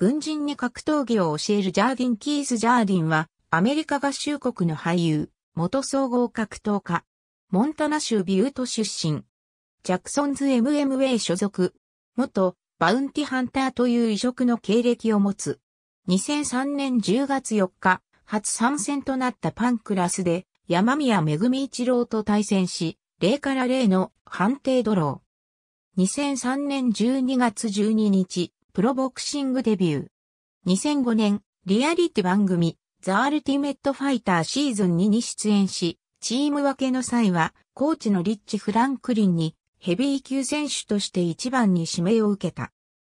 軍人に格闘技を教えるジャーディン・キース・ジャーディンは、アメリカ合衆国の俳優、元総合格闘家、モンタナ州ビュート出身、ジャクソンズ MMA 所属、元バウンティハンターという異色の経歴を持つ。2003年10月4日、初参戦となったパンクラスで、山宮めぐみ一郎と対戦し、0から0の判定ドロー。2003年12月12日、プロボクシングデビュー。2005年、リアリティ番組、ザ・アルティメット・ファイターシーズン2に出演し、チーム分けの際は、コーチのリッチ・フランクリンに、ヘビー級選手として1番に指名を受けた。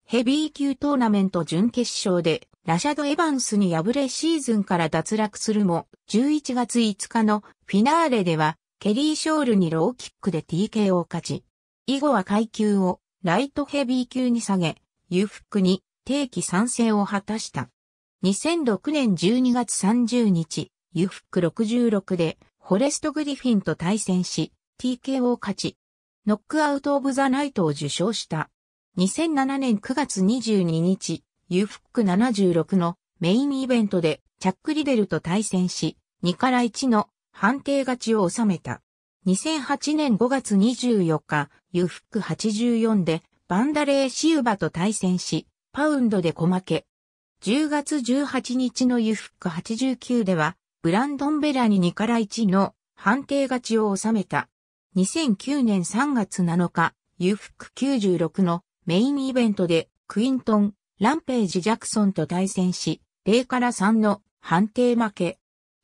ヘビー級トーナメント準決勝で、ラシャド・エヴァンスに敗れシーズンから脱落するも、11月5日のフィナーレでは、ケリー・ショールにローキックで TK を勝ち、以後は階級をライトヘビー級に下げ、裕福に定期賛成を果たした。2006年12月30日、裕福66でフォレスト・グリフィンと対戦し、TKO を勝ち、ノックアウト・オブ・ザ・ナイトを受賞した。2007年9月22日、ユーフック76のメインイベントでチャック・リデルと対戦し、2から1の判定勝ちを収めた。2008年5月24日、ユーフック84でバンダレーシウバと対戦し、パウンドで小負け。10月18日のユフック89では、ブランドン・ベラに2から1の判定勝ちを収めた。2009年3月7日、ユフック96のメインイベントで、クイントン、ランページ・ジャクソンと対戦し、0から3の判定負け。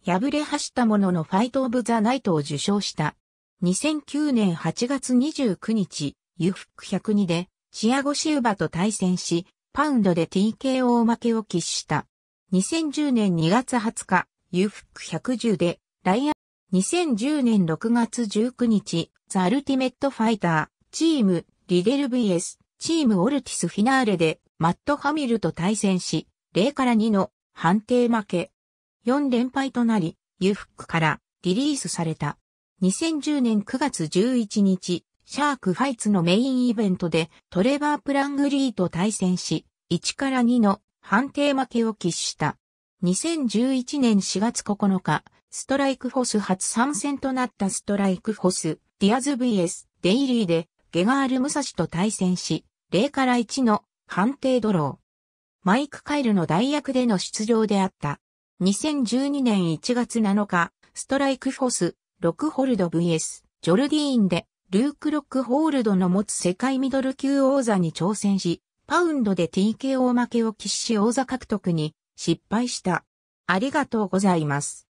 敗れ走ったもののファイト・オブ・ザ・ナイトを受賞した。2009年8月29日、ユフック102で、チアゴシウバと対戦し、パウンドで TKO 負けを喫した。2010年2月20日、ユフック110で、ライアン、2010年6月19日、ザ・アルティメット・ファイター、チーム、リデル VS、チーム・オルティス・フィナーレで、マット・ハミルと対戦し、0から2の判定負け。4連敗となり、ユフックからリリースされた。2010年9月11日、シャークファイツのメインイベントでトレバー・プラングリーと対戦し、1から2の判定負けを喫した。2011年4月9日、ストライクフォス初参戦となったストライクフォス、ディアズ VS、デイリーで、ゲガール・ムサシと対戦し、0から1の判定ドロー。マイク・カイルの代役での出場であった。2012年1月7日、ストライクフォス、ロクホルド VS、ジョルディーンで、ルーク・ロックホールドの持つ世界ミドル級王座に挑戦し、パウンドで TKO 負けを喫し王座獲得に失敗した。ありがとうございます。